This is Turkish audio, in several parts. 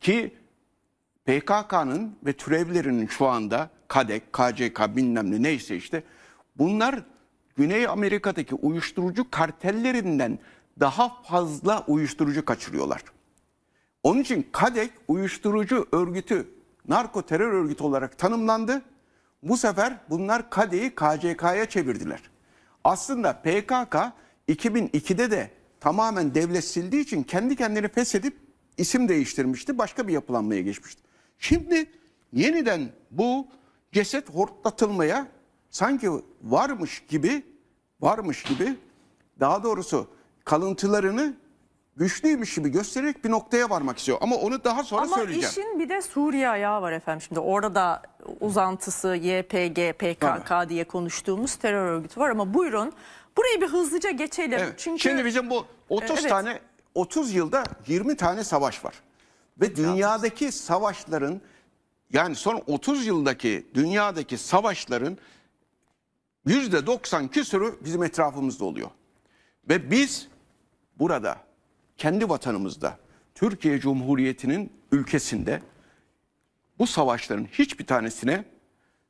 ki PKK'nın ve türevlerinin şu anda KADEK, KCK bilmem ne neyse işte bunlar Güney Amerika'daki uyuşturucu kartellerinden daha fazla uyuşturucu kaçırıyorlar. Onun için KADEK uyuşturucu örgütü, narko terör örgütü olarak tanımlandı. Bu sefer bunlar KADEK'i KCK'ya çevirdiler. Aslında PKK 2002'de de tamamen devlet sildiği için kendi kendini feshedip isim değiştirmişti. Başka bir yapılanmaya geçmişti. Şimdi yeniden bu ceset hortlatılmaya sanki varmış gibi varmış gibi daha doğrusu kalıntılarını güçlüymüş gibi göstererek bir noktaya varmak istiyor. Ama onu daha sonra Ama söyleyeceğim. Ama işin bir de Suriye ayağı var efendim. Şimdi orada da uzantısı YPG, PKK Tabii. diye konuştuğumuz terör örgütü var. Ama buyurun burayı bir hızlıca geçelim. Evet. Çünkü Şimdi bizim bu 30 evet. tane 30 yılda 20 tane savaş var. Ve dünyadaki savaşların yani son 30 yıldaki dünyadaki savaşların %90 küsürü bizim etrafımızda oluyor. Ve biz burada kendi vatanımızda Türkiye Cumhuriyeti'nin ülkesinde bu savaşların hiçbir tanesine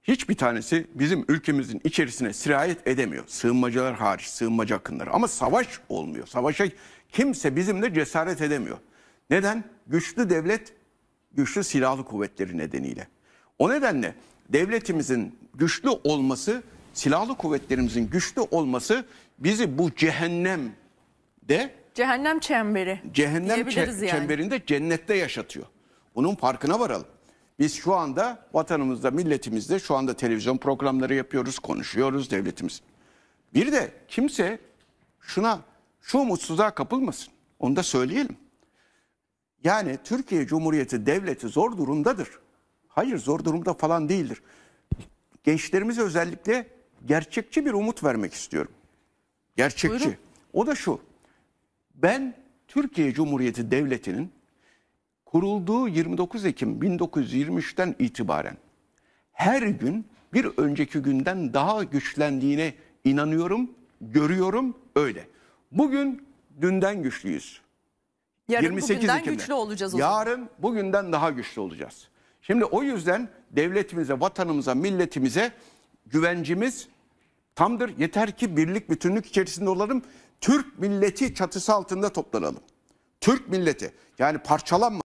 hiçbir tanesi bizim ülkemizin içerisine sirayet edemiyor. Sığınmacılar hariç, sığınmacı akınları. Ama savaş olmuyor. Savaşa kimse bizimle cesaret edemiyor. Neden? Güçlü devlet, güçlü silahlı kuvvetleri nedeniyle. O nedenle devletimizin güçlü olması, silahlı kuvvetlerimizin güçlü olması bizi bu cehennemde Cehennem çemberi. cehennem çe- yani. çemberinde cennette yaşatıyor. Bunun farkına varalım. Biz şu anda vatanımızda, milletimizde şu anda televizyon programları yapıyoruz, konuşuyoruz devletimiz. Bir de kimse şuna şu mutsuzluğa kapılmasın. Onu da söyleyelim. Yani Türkiye Cumhuriyeti devleti zor durumdadır. Hayır zor durumda falan değildir. Gençlerimize özellikle gerçekçi bir umut vermek istiyorum. Gerçekçi. Buyurun. O da şu. Ben Türkiye Cumhuriyeti devletinin kurulduğu 29 Ekim 1923'ten itibaren her gün bir önceki günden daha güçlendiğine inanıyorum, görüyorum öyle. Bugün dünden güçlüyüz. Yarın 28 bugünden Ekim'de. güçlü olacağız o zaman. Yarın bugünden daha güçlü olacağız. Şimdi o yüzden devletimize, vatanımıza, milletimize güvencimiz tamdır. Yeter ki birlik bütünlük içerisinde olalım. Türk milleti çatısı altında toplanalım. Türk milleti yani parçalanma.